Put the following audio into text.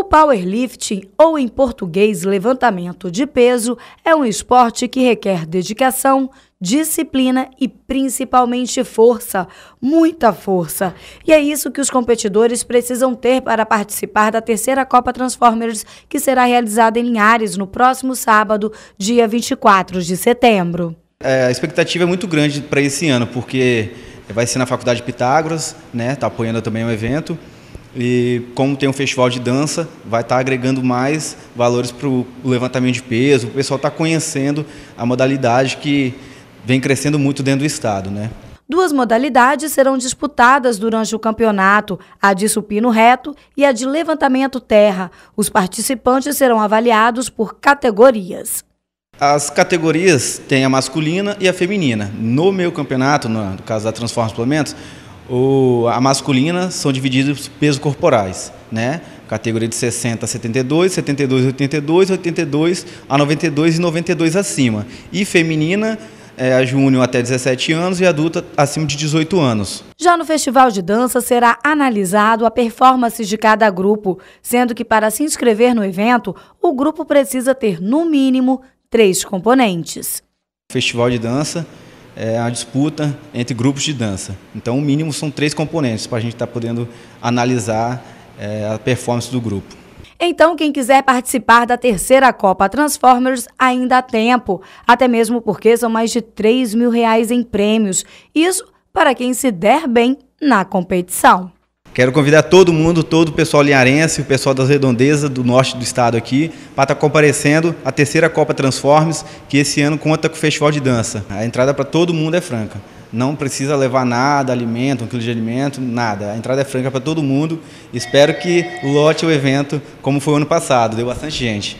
O powerlifting, ou em português levantamento de peso, é um esporte que requer dedicação, disciplina e principalmente força, muita força. E é isso que os competidores precisam ter para participar da terceira Copa Transformers, que será realizada em Linhares no próximo sábado, dia 24 de setembro. É, a expectativa é muito grande para esse ano, porque vai ser na Faculdade Pitágoras, né? Está apoiando também o evento. E como tem um festival de dança, vai estar tá agregando mais valores para o levantamento de peso. O pessoal está conhecendo a modalidade que vem crescendo muito dentro do estado, né? Duas modalidades serão disputadas durante o campeonato: a de supino reto e a de levantamento terra. Os participantes serão avaliados por categorias. As categorias têm a masculina e a feminina. No meu campeonato, no caso da Transforma Suplementos, o, a masculina são divididos pesos corporais, né? Categoria de 60 a 72, 72 a 82, 82 a 92 e 92 acima. E feminina é, a júnior até 17 anos e adulta acima de 18 anos. Já no Festival de Dança será analisado a performance de cada grupo, sendo que para se inscrever no evento, o grupo precisa ter no mínimo três componentes. Festival de Dança é, a disputa entre grupos de dança. Então, o mínimo são três componentes para a gente estar tá podendo analisar é, a performance do grupo. Então, quem quiser participar da terceira Copa Transformers ainda há tempo, até mesmo porque são mais de 3 mil reais em prêmios. Isso para quem se der bem na competição. Quero convidar todo mundo, todo o pessoal linharense, o pessoal das redondezas do norte do estado aqui, para estar tá comparecendo à terceira Copa Transformes, que esse ano conta com o Festival de Dança. A entrada para todo mundo é franca. Não precisa levar nada, alimento, um quilo de alimento, nada. A entrada é franca para todo mundo. Espero que lote o evento como foi o ano passado. Deu bastante gente.